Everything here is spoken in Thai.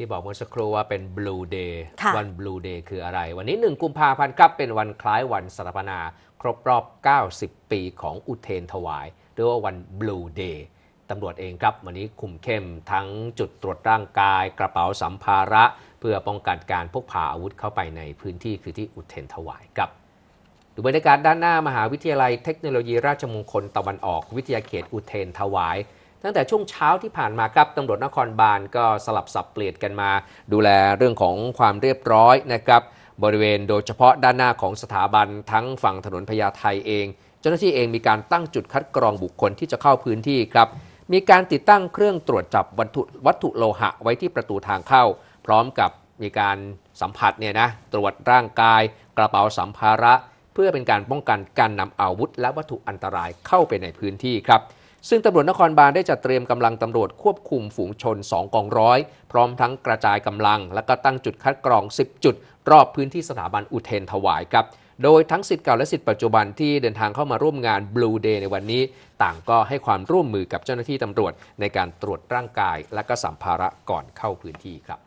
ที่บอกเมื่อสักครู่ว่าเป็น Blue Day วัน Blue Day คืออะไร วันนี้หนึ่งกุมภาพันธ์ครับเป็นวันคล้ายวันสถาปนา ครบรอบ 90 ปีของอุเทนถวาย หรือว่าวัน Blue Day ตำรวจเองครับวันนี้คุมเข้มทั้งจุดตรวจร่างกาย กระเป๋าสัมภาระเพื่อป้องกันการพกพาอาวุธเข้าไปในพื้นที่คือที่อุเทนถวายครับดูบรรยากาศด้านหน้ามหาวิทยาลัยเทคโนโลยีราชมงคลตะวันออกวิทยาเขตอุเทนถวายตั้งแต่ช่วงเช้าที่ผ่านมาครับตำรวจนครบาลก็สลับสับเปลี่ยนกันมาดูแลเรื่องของความเรียบร้อยนะครับ บริเวณโดยเฉพาะด้านหน้าของสถาบันทั้งฝั่งถนนพญาไทเอง เจ้าหน้าที่เองมีการตั้งจุดคัดกรองบุคคลที่จะเข้าพื้นที่ครับมีการติดตั้งเครื่องตรวจจับวัตถุวัตถุโลหะไว้ที่ประตูทางเข้า พร้อมกับมีการสัมผัสเนี่ยนะ ตรวจร่างกายกระเป๋าสัมภาระ เพื่อเป็นการป้องกันการนำอาวุธและวัตถุอันตรายเข้าไปในพื้นที่ครับซึ่งตำรวจนครบาลได้จัดเตรียมกำลังตำรวจควบคุมฝูงชน2กองร้อยพร้อมทั้งกระจายกำลัง และก็ตั้งจุดคัดกรอง 10 จุด รอบพื้นที่สถาบันอุเทนถวายครับโดยทั้งสิทธิ์เก่าและสิทธิ์ปัจจุบันที่เดินทางเข้ามาร่วมงาน Blue Day ในวันนี้ ต่างก็ให้ความร่วมมือกับเจ้าหน้าที่ตำรวจในการตรวจร่างกาย และก็สัมภาระก่อนเข้าพื้นที่ครับ